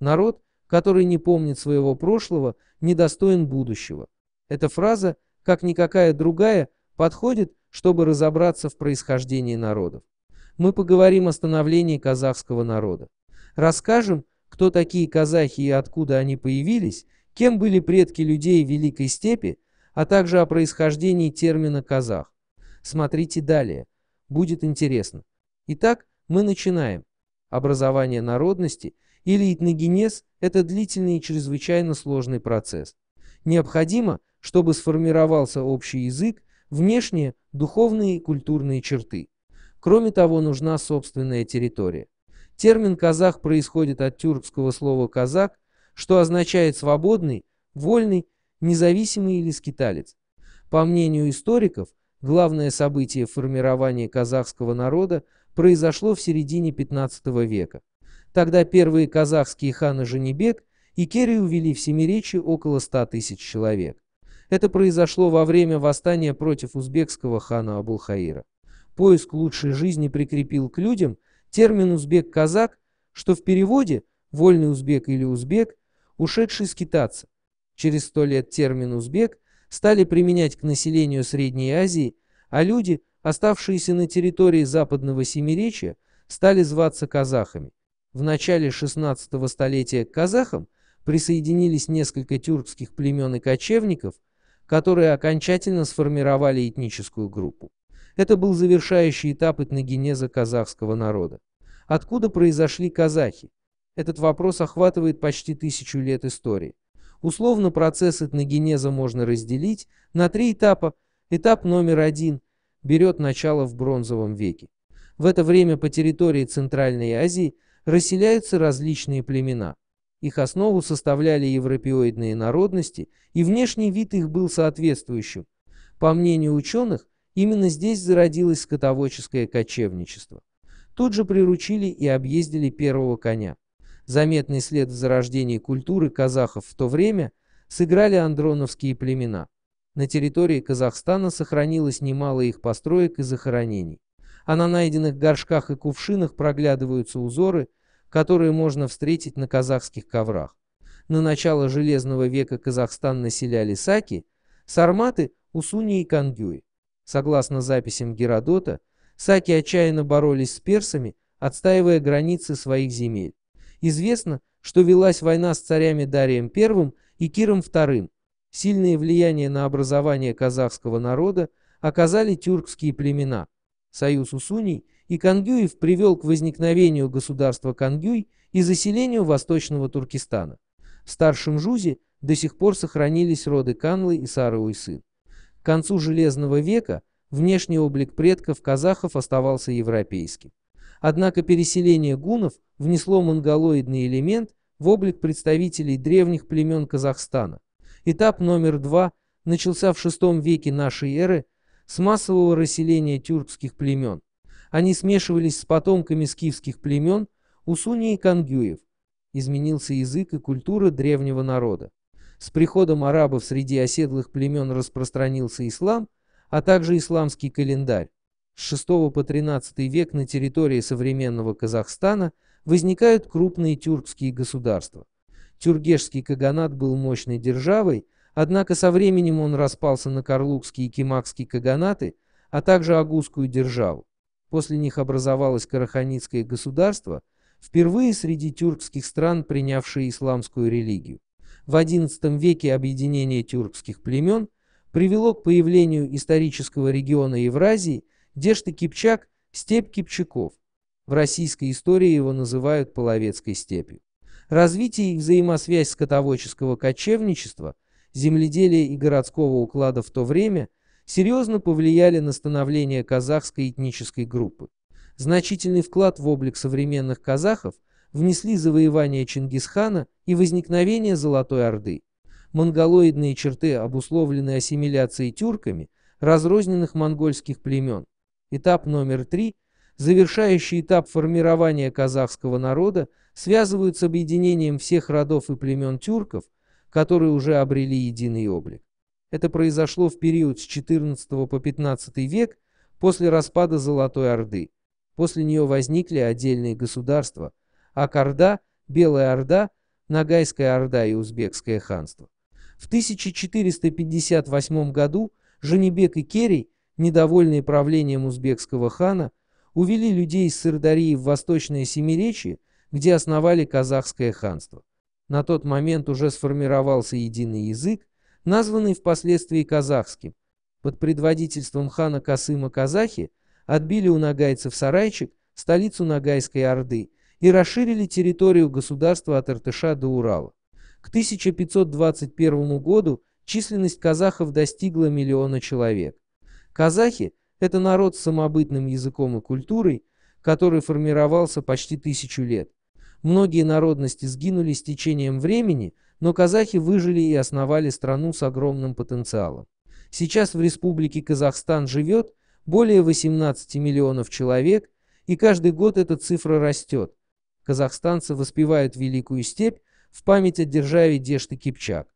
Народ, который не помнит своего прошлого, недостоин будущего. Эта фраза, как никакая другая, подходит, чтобы разобраться в происхождении народов. Мы поговорим о становлении казахского народа. Расскажем, кто такие казахи и откуда они появились, кем были предки людей Великой Степи, а также о происхождении термина «казах». Смотрите далее. Будет интересно. Итак, мы начинаем. Образование народности – или этногенез – это длительный и чрезвычайно сложный процесс. Необходимо, чтобы сформировался общий язык, внешние, духовные и культурные черты. Кроме того, нужна собственная территория. Термин «казах» происходит от тюркского слова «казак», что означает «свободный», «вольный», «независимый» или «скиталец». По мнению историков, главное событие формирования казахского народа произошло в середине 15 века. Тогда первые казахские ханы Женебек и Керию увели в Семиречи около 100 тысяч человек. Это произошло во время восстания против узбекского хана Абулхаира. Поиск лучшей жизни прикрепил к людям термин «узбек-казак», что в переводе «вольный узбек» или «узбек» – «ушедший скитаться». Через сто лет термин «узбек» стали применять к населению Средней Азии, а люди, оставшиеся на территории Западного Семиречья, стали зваться казахами. В начале 16 столетия к казахам присоединились несколько тюркских племен и кочевников, которые окончательно сформировали этническую группу. Это был завершающий этап этногенеза казахского народа. Откуда произошли казахи? Этот вопрос охватывает почти тысячу лет истории. Условно процесс этногенеза можно разделить на три этапа. Этап номер один берет начало в бронзовом веке. В это время по территории Центральной Азии – расселяются различные племена. Их основу составляли европеоидные народности, и внешний вид их был соответствующим. По мнению ученых, именно здесь зародилось скотоводческое кочевничество. Тут же приручили и объездили первого коня. Заметный след в зарождении культуры казахов в то время сыграли андроновские племена. На территории Казахстана сохранилось немало их построек и захоронений а на найденных горшках и кувшинах проглядываются узоры, которые можно встретить на казахских коврах. На начало Железного века Казахстан населяли саки, сарматы, усуни и кангюи. Согласно записям Геродота, саки отчаянно боролись с персами, отстаивая границы своих земель. Известно, что велась война с царями Дарием I и Киром II. Сильное влияние на образование казахского народа оказали тюркские племена – союз Усуней, и Кангюев привел к возникновению государства Кангюй и заселению Восточного Туркестана. В Старшем Жузе до сих пор сохранились роды Канлы и Саровый сын. К концу Железного века внешний облик предков казахов оставался европейским. Однако переселение гунов внесло монголоидный элемент в облик представителей древних племен Казахстана. Этап номер два начался в VI веке нашей эры – с массового расселения тюркских племен. Они смешивались с потомками скифских племен Усуни и Кангюев. Изменился язык и культура древнего народа. С приходом арабов среди оседлых племен распространился ислам, а также исламский календарь. С VI по XIII век на территории современного Казахстана возникают крупные тюркские государства. Тюргешский каганат был мощной державой, Однако со временем он распался на Карлукский и Кимакский каганаты, а также Агузскую державу. После них образовалось Караханицкое государство, впервые среди тюркских стран, принявшее исламскую религию. В XI веке объединение тюркских племен привело к появлению исторического региона Евразии Дешты Кипчак – степь Кипчаков. В российской истории его называют Половецкой степью. Развитие и взаимосвязь скотоводческого кочевничества – земледелия и городского уклада в то время серьезно повлияли на становление казахской этнической группы. Значительный вклад в облик современных казахов внесли завоевание Чингисхана и возникновение Золотой Орды. Монголоидные черты обусловлены ассимиляцией тюрками разрозненных монгольских племен. Этап номер три, завершающий этап формирования казахского народа, связывают с объединением всех родов и племен тюрков которые уже обрели единый облик. Это произошло в период с 14 по 15 век после распада Золотой Орды. После нее возникли отдельные государства – Акарда, Белая Орда, Ногайская Орда и Узбекское ханство. В 1458 году Женебек и Керей, недовольные правлением узбекского хана, увели людей из Сырдарии в Восточное Семиречье, где основали казахское ханство. На тот момент уже сформировался единый язык, названный впоследствии казахским. Под предводительством хана Касыма казахи отбили у нагайцев сарайчик, столицу Нагайской Орды, и расширили территорию государства от Иртыша до Урала. К 1521 году численность казахов достигла миллиона человек. Казахи – это народ с самобытным языком и культурой, который формировался почти тысячу лет. Многие народности сгинули с течением времени, но казахи выжили и основали страну с огромным потенциалом. Сейчас в республике Казахстан живет более 18 миллионов человек, и каждый год эта цифра растет. Казахстанцы воспевают Великую степь в память о державе Дешты Кипчак.